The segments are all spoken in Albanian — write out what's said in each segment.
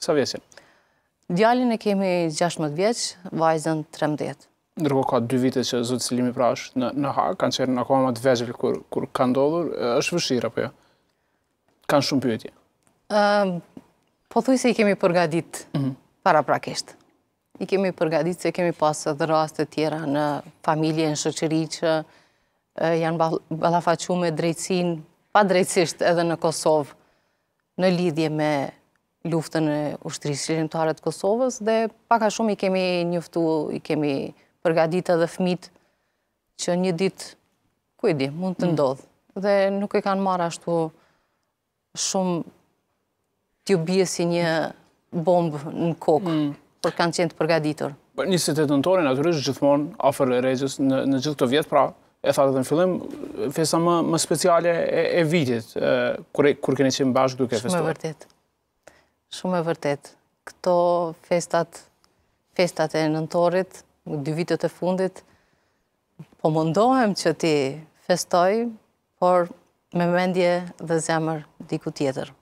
Sa vjesin? Djalin e kemi 16 vjeç, vajzën 13. Ndërko ka 2 vite që zëtë cilimi pra është në, në ha, kanë qërë në koma më të vezhvil kur, kur ka ndodhur, është vëshira për jo? Kanë shumë pyetje? po thuj se i kemi përgadit mm para prakesht. I kemi përgadit se kemi pasë dhe rast të tjera në familje, në shëqëri që janë balafaqu me drejtsin, pa drejtsisht edhe në Kosovë, në lidhje me luftën e ushtrisë të Kosovës dhe paka shumë i kemi njëftu, i kemi përgadita dhe fmit që një dit, ku i di, mund të mm. ndodhë. Dhe nuk i kanë marrë ashtu shumë t'ju bje si një bombë në kokë, mm. për kanë qenë të përgaditor. Një si të të naturisht, gjithmonë, afer e regjës në gjithë të vjetë, pra, e thate dhe në fillim, festa më speciale e vitit, kur keni qenë bashkë duke festuar. Shumë e vërtetë. Shumë e vërtet. Këto festat, festat e nëntorit, dy vitët e fundit, po mundohem që ti festoj, por me mendje dhe zemër diku tjetër.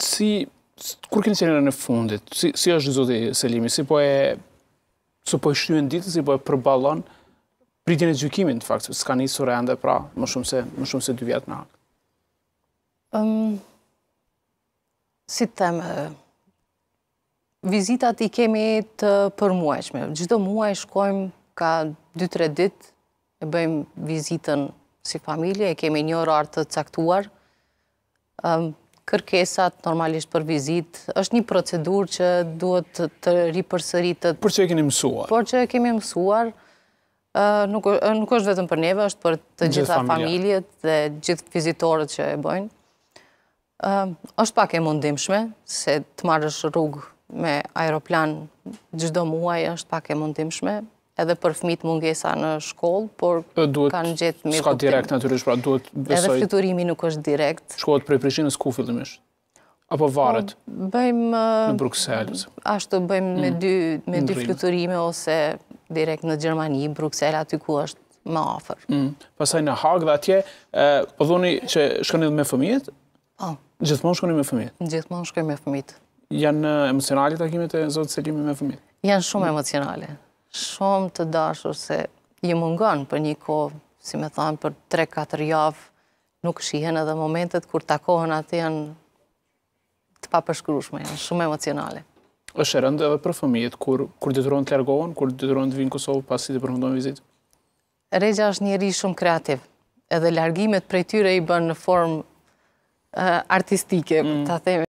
Si, kur kënë qenë në fundit, si, si është zoti Selimi, si po e, si po e shtyën ditë, si po e përbalon pritjen e gjykimin, të faktë, s'ka një surende, pra, më shumë se, më shumë se dy vjetë në hakë? Um, si të temë, vizitat i kemi të përmueshme. Gjithë të muaj shkojmë ka 2-3 ditë, e bëjmë vizitën si familje, e kemi një rartë të caktuar. Kërkesat, normalisht për vizit, është një procedur që duhet të ri Por që e kemi mësuar? Por që e kemi mësuar, nuk është vetëm për neve, është për të gjitha familjet dhe gjithë vizitorët që e bëjnë është pak e mundimshme, se të marrësh rrugë me aeroplan gjithdo muaj është pak e mundimshme, edhe për fmit mungesa në shkollë, por kanë gjithë mirë kuptim. Ska direkt, natyrisht, pra duhet besoj... Edhe fiturimi nuk është direkt. Shkollët për e Prishinës ku fillimish? Apo varet? Po, bëjmë... Në Bruxelles? Ashtu bëjmë me mm. dy, me dy ose direkt në Gjermani, Bruxelles, aty ku është më afer. Mm. Pasaj në Hagë dhe atje, përdhoni po që shkënit me fëmijet, Po. Gjithmonë shkoni me fëmijët? Gjithmonë shkoj me fëmijët. Janë emocionale takimet e zotë Selimi me fëmijët? Janë shumë emocionale. Shumë të dashur se i mungon për një kohë, si me thamë, për 3-4 javë, nuk shihen edhe momentet kur takohen atë janë të papërshkrushme, janë shumë emocionale. është e rëndë edhe për fëmijët, kur dituron të lërgohen, kur dituron të vinë Kosovë pasi të përfundon vizit? Regja është njëri shumë kreativ, edhe largimet prej tyre i bënë në formë e eh, artistike mm. ta them